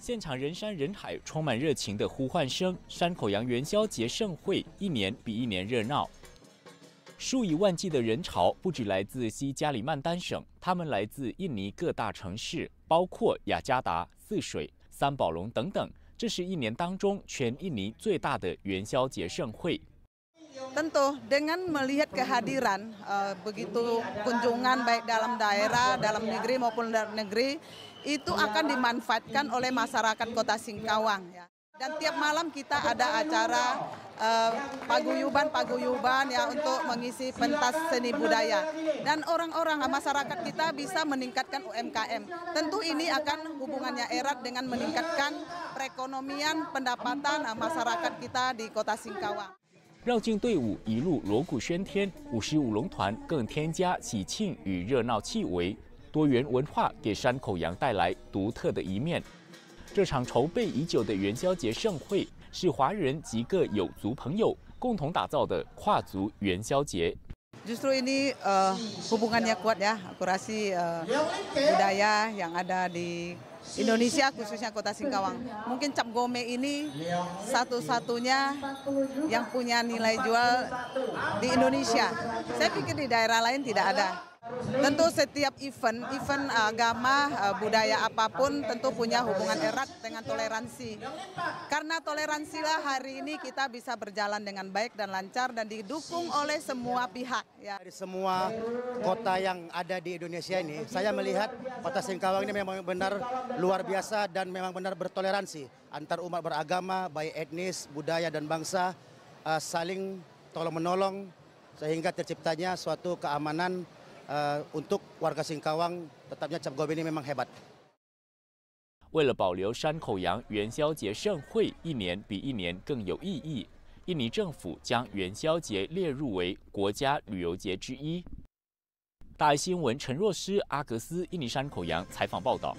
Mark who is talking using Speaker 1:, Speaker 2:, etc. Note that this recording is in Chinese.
Speaker 1: 现场人山人海，充满热情的呼唤声。山口洋元宵节盛会一年比一年热闹，数以万计的人潮不止来自西加里曼丹省，他们来自印尼各大城市，包括雅加达、泗水、三宝龙等等。这是一年当中全印尼最大的元宵节盛会。
Speaker 2: Tentu dengan melihat kehadiran begitu kunjungan baik dalam daerah dalam negeri maupun luar negeri. itu akan dimanfaatkan oleh masyarakat Kota Singkawang. Ya. Dan tiap malam kita ada acara paguyuban-paguyuban eh, ya untuk mengisi pentas seni budaya. Dan orang-orang masyarakat kita bisa meningkatkan UMKM. Tentu ini akan hubungannya erat dengan meningkatkan perekonomian pendapatan eh, masyarakat kita di Kota Singkawang.
Speaker 1: 绕境队伍一路锣鼓喧天，五十五龙团更添加喜庆与热闹气味。多元文化给山口洋带来独特的一面。这场筹备已久的元宵节盛会，是华人及各友族朋友共同打造的跨族元宵节。
Speaker 2: Justru ini hubungannya kuat ya, kurasi budaya yang ada di Indonesia, khususnya kota Singkawang. Mungkin cap gome ini satu-satunya yang punya nilai jual di Indonesia. Saya pikir di daerah lain tidak ada. Tentu setiap event, event uh, agama, uh, budaya apapun tentu punya hubungan erat dengan toleransi. Karena toleransilah hari ini kita bisa berjalan dengan baik dan lancar dan didukung oleh semua pihak. Ya. Dari semua
Speaker 3: kota yang ada di Indonesia ini, saya melihat kota Singkawang ini memang benar luar biasa dan memang benar bertoleransi antar umat beragama, baik etnis, budaya dan bangsa, uh, saling tolong menolong sehingga terciptanya suatu keamanan
Speaker 1: 为了保留山口洋元宵节盛会，一年比一年更有意义。印尼政府将元宵节列入为国家旅游节之一。大新闻，陈若诗、阿格斯，印尼山口洋采访报道。